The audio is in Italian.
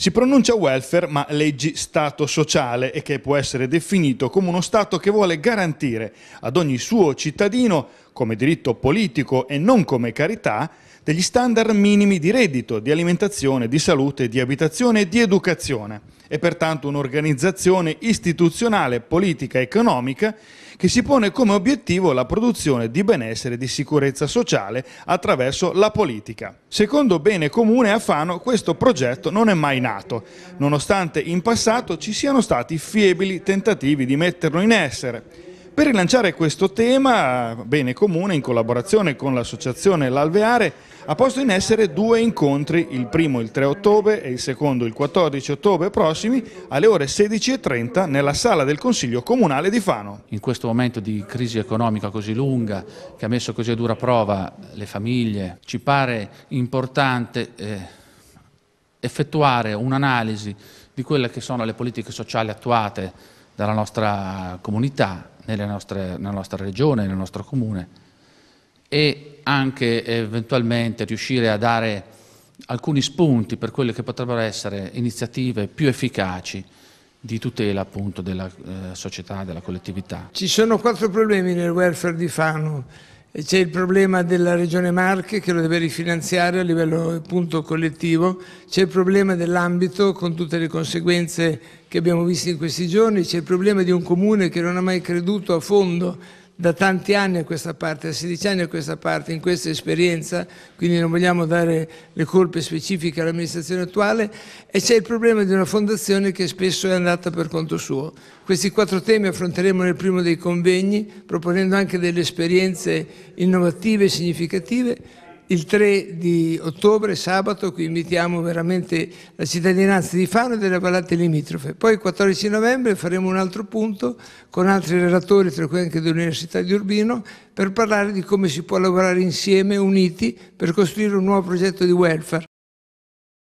Si pronuncia welfare, ma leggi Stato sociale e che può essere definito come uno Stato che vuole garantire ad ogni suo cittadino come diritto politico e non come carità, degli standard minimi di reddito, di alimentazione, di salute, di abitazione e di educazione. È pertanto un'organizzazione istituzionale, politica e economica che si pone come obiettivo la produzione di benessere e di sicurezza sociale attraverso la politica. Secondo Bene Comune a Fano questo progetto non è mai nato, nonostante in passato ci siano stati fiebili tentativi di metterlo in essere per rilanciare questo tema, Bene Comune, in collaborazione con l'associazione L'Alveare, ha posto in essere due incontri, il primo il 3 ottobre e il secondo il 14 ottobre prossimi alle ore 16.30 nella sala del Consiglio Comunale di Fano. In questo momento di crisi economica così lunga, che ha messo così a dura prova le famiglie, ci pare importante eh, effettuare un'analisi di quelle che sono le politiche sociali attuate dalla nostra comunità, nostre, nella nostra regione, nel nostro comune e anche eventualmente riuscire a dare alcuni spunti per quelle che potrebbero essere iniziative più efficaci di tutela appunto della eh, società, della collettività. Ci sono quattro problemi nel welfare di Fano c'è il problema della Regione Marche che lo deve rifinanziare a livello appunto, collettivo, c'è il problema dell'ambito con tutte le conseguenze che abbiamo visto in questi giorni, c'è il problema di un comune che non ha mai creduto a fondo da tanti anni a questa parte, da 16 anni a questa parte, in questa esperienza, quindi non vogliamo dare le colpe specifiche all'amministrazione attuale, e c'è il problema di una fondazione che spesso è andata per conto suo. Questi quattro temi affronteremo nel primo dei convegni, proponendo anche delle esperienze innovative e significative, il 3 di ottobre, sabato, qui invitiamo veramente la cittadinanza di Fano e delle vallate limitrofe. Poi il 14 novembre faremo un altro punto con altri relatori, tra cui anche dell'Università di Urbino, per parlare di come si può lavorare insieme, uniti, per costruire un nuovo progetto di welfare